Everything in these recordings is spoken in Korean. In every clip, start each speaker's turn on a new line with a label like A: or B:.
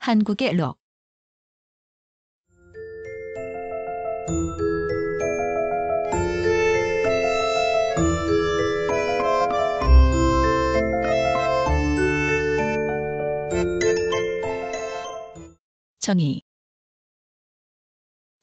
A: 한국의 록 정의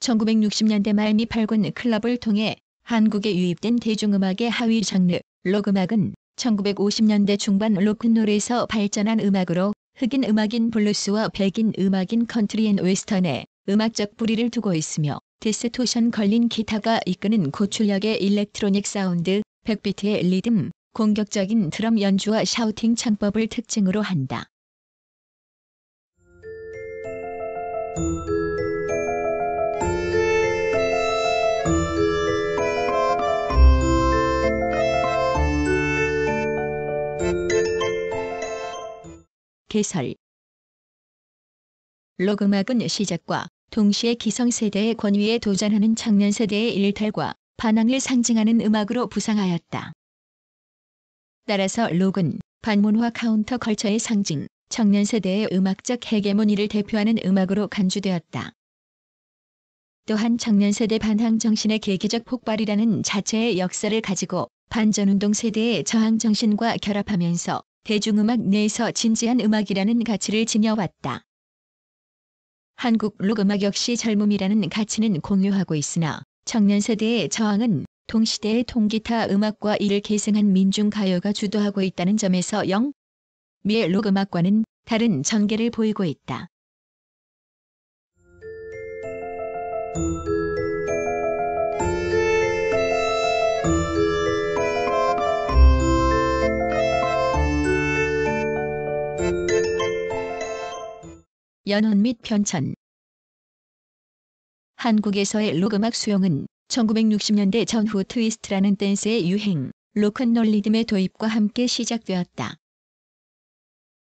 A: 1960년대 말 미팔군 클럽을 통해 한국에 유입된 대중음악의 하위 장르 록음악은 1950년대 중반 로큰롤에서 발전한 음악으로 흑인 음악인 블루스와 백인 음악인 컨트리 앤웨스턴에 음악적 뿌리를 두고 있으며 디스토션 걸린 기타가 이끄는 고출력의 일렉트로닉 사운드, 백비트의 리듬, 공격적인 드럼 연주와 샤우팅 창법을 특징으로 한다. 개설. 로그막은 시작과 동시에 기성세대의 권위에 도전하는 청년세대의 일탈과 반항을 상징하는 음악으로 부상하였다. 따라서 록은 반문화 카운터 걸처의 상징, 청년세대의 음악적 헤게모니를 대표하는 음악으로 간주되었다. 또한 청년세대 반항정신의 계기적 폭발이라는 자체의 역사를 가지고 반전운동 세대의 저항정신과 결합하면서 대중음악 내에서 진지한 음악이라는 가치를 지녀왔다. 한국 록음악 역시 젊음이라는 가치는 공유하고 있으나 청년 세대의 저항은 동시대의 통기타 음악과 이를 계승한 민중 가요가 주도하고 있다는 점에서 영 미의 록음악과는 다른 전개를 보이고 있다. 연원 및 편찬 한국에서의 록음악 수용은 1960년대 전후 트위스트라는 댄스의 유행, 로큰롤 리듬의 도입과 함께 시작되었다.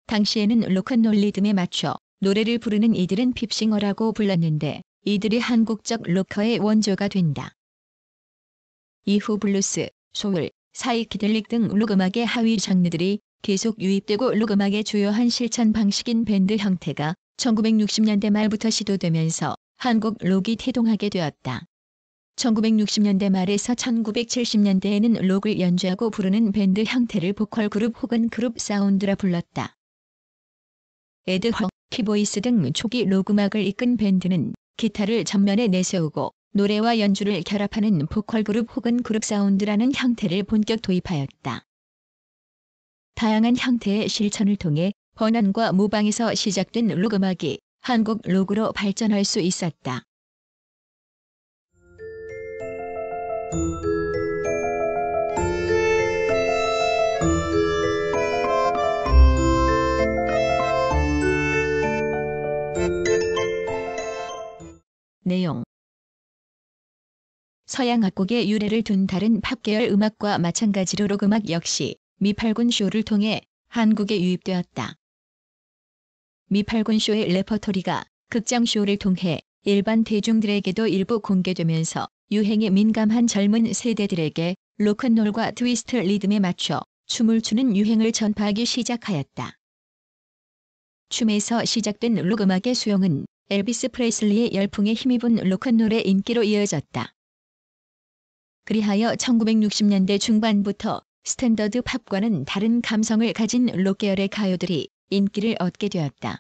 A: 당시에는 로큰롤 리듬에 맞춰 노래를 부르는 이들은 핍싱어라고 불렀는데 이들이 한국적 로커의 원조가 된다. 이후 블루스, 소울, 사이키델릭 등 록음악의 하위 장르들이 계속 유입되고 록음악의 주요한 실천 방식인 밴드 형태가 1960년대 말부터 시도되면서 한국 록이 태동하게 되었다. 1960년대 말에서 1970년대에는 록을 연주하고 부르는 밴드 형태를 보컬 그룹 혹은 그룹 사운드라 불렀다. 에드허, 키보이스 등 초기 록음악을 이끈 밴드는 기타를 전면에 내세우고 노래와 연주를 결합하는 보컬 그룹 혹은 그룹 사운드라는 형태를 본격 도입하였다. 다양한 형태의 실천을 통해 번안과 무방에서 시작된 록음악이 한국 록으로 발전할 수 있었다. 내용 서양 악곡의 유래를 둔 다른 팝계열 음악과 마찬가지로 록음악 역시 미팔군 쇼를 통해 한국에 유입되었다. 미팔군쇼의 레퍼토리가 극장쇼를 통해 일반 대중들에게도 일부 공개되면서 유행에 민감한 젊은 세대들에게 로큰롤과 트위스트 리듬에 맞춰 춤을 추는 유행을 전파하기 시작하였다. 춤에서 시작된 록음악의 수용은 엘비스 프레슬리의 열풍에 힘입은 로큰롤의 인기로 이어졌다. 그리하여 1960년대 중반부터 스탠더드 팝과는 다른 감성을 가진 록계열의 가요들이 인기를 얻게 되었다.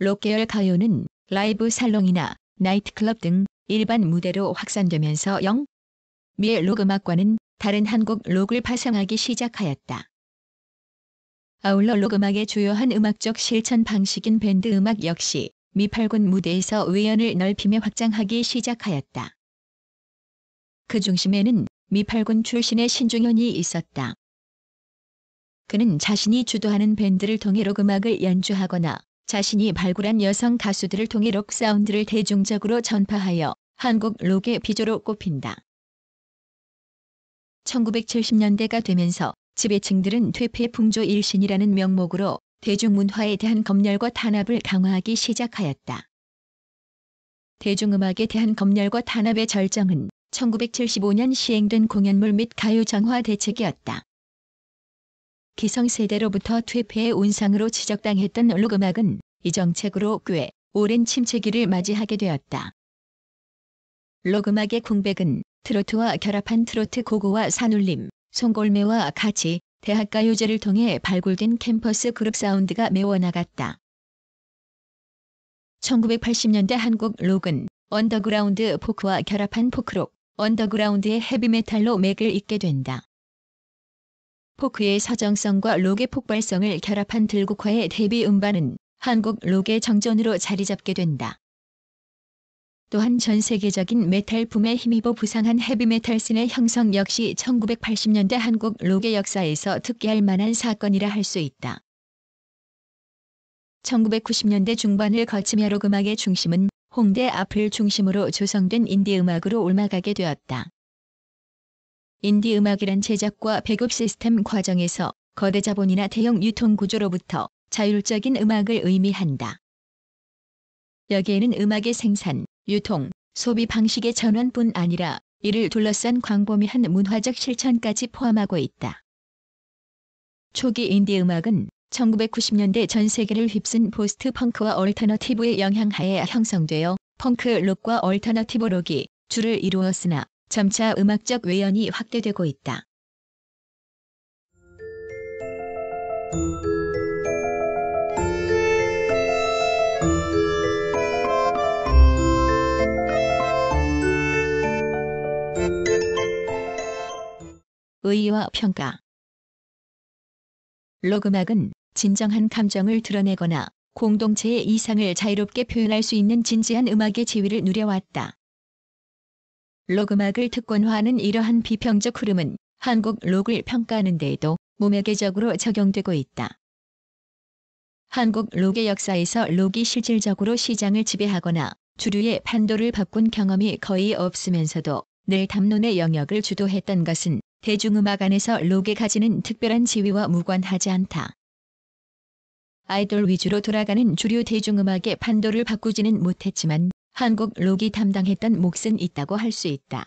A: 록계열 가요는 라이브 살롱이나 나이트클럽 등 일반 무대로 확산되면서 영 미의 록 음악과는 다른 한국 록을 파생하기 시작하였다. 아울러 록 음악의 주요한 음악적 실천 방식인 밴드 음악 역시 미팔군 무대에서 외연을 넓히며 확장하기 시작하였다. 그 중심에는 미팔군 출신의 신중현이 있었다. 그는 자신이 주도하는 밴드를 통해 록 음악을 연주하거나 자신이 발굴한 여성 가수들을 통해 록 사운드를 대중적으로 전파하여 한국 록의 비조로 꼽힌다. 1970년대가 되면서 지배층들은 퇴폐 풍조 일신이라는 명목으로 대중문화에 대한 검열과 탄압을 강화하기 시작하였다. 대중음악에 대한 검열과 탄압의 절정은 1975년 시행된 공연물 및 가요 정화 대책이었다. 기성세대로부터 퇴폐의 온상으로 지적당했던 록음악은 이 정책으로 꽤 오랜 침체기를 맞이하게 되었다. 록음악의 궁백은 트로트와 결합한 트로트 고고와 산울림, 송골매와 같이 대학가요제를 통해 발굴된 캠퍼스 그룹 사운드가 메워나갔다. 1980년대 한국 록은 언더그라운드 포크와 결합한 포크록, 언더그라운드의 헤비메탈로 맥을 잇게 된다. 포크의 서정성과 록의 폭발성을 결합한 들국화의 데뷔 음반은 한국 록의 정전으로 자리 잡게 된다. 또한 전 세계적인 메탈붐에 힘입어 부상한 헤비메탈 씬의 형성 역시 1980년대 한국 록의 역사에서 특기할 만한 사건이라 할 수 있다. 1990년대 중반을 거치며 록 음악의 중심은 홍대 앞을 중심으로 조성된 인디 음악으로 올라가게 되었다. 인디 음악이란 제작과 배급 시스템 과정에서 거대 자본이나 대형 유통 구조로부터 자율적인 음악을 의미한다. 여기에는 음악의 생산, 유통, 소비 방식의 전환뿐 아니라 이를 둘러싼 광범위한 문화적 실천까지 포함하고 있다. 초기 인디 음악은 1990년대 전 세계를 휩쓴 포스트 펑크와 얼터너티브의 영향하에 형성되어 펑크 록과 얼터너티브 록이 주를 이루었으나 점차 음악적 외연이 확대되고 있다. 의의와 평가 로그막은 진정한 감정을 드러내거나 공동체의 이상을 자유롭게 표현할 수 있는 진지한 음악의 지위를 누려왔다. 록음악을 특권화하는 이러한 비평적 흐름은 한국 록을 평가하는 데에도 몸매개적으로 적용되고 있다. 한국 록의 역사에서 록이 실질적으로 시장을 지배하거나 주류의 판도를 바꾼 경험이 거의 없으면서도 늘 담론의 영역을 주도했던 것은 대중음악 안에서 록이 가지는 특별한 지위와 무관하지 않다. 아이돌 위주로 돌아가는 주류 대중음악의 판도를 바꾸지는 못했지만 한국 록이 담당했던 몫은 있다고 할 수 있다.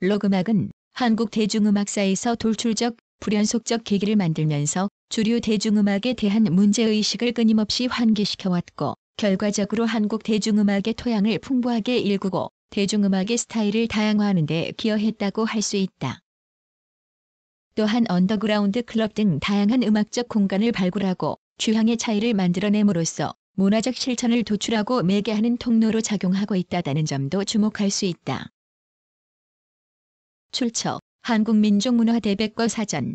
A: 록 음악은 한국 대중음악사에서 돌출적, 불연속적 계기를 만들면서 주류 대중음악에 대한 문제의식을 끊임없이 환기시켜왔고 결과적으로 한국 대중음악의 토양을 풍부하게 일구고 대중음악의 스타일을 다양화하는 데 기여했다고 할 수 있다. 또한 언더그라운드 클럽 등 다양한 음악적 공간을 발굴하고 취향의 차이를 만들어냄으로써 문화적 실천을 도출하고 매개하는 통로로 작용하고 있다는 점도 주목할 수 있다. 출처 한국민족문화대백과 사전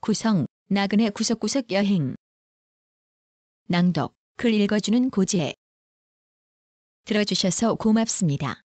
A: 구성, 나그네 구석구석 여행 낭독 글 읽어주는 고지에 들어주셔서 고맙습니다.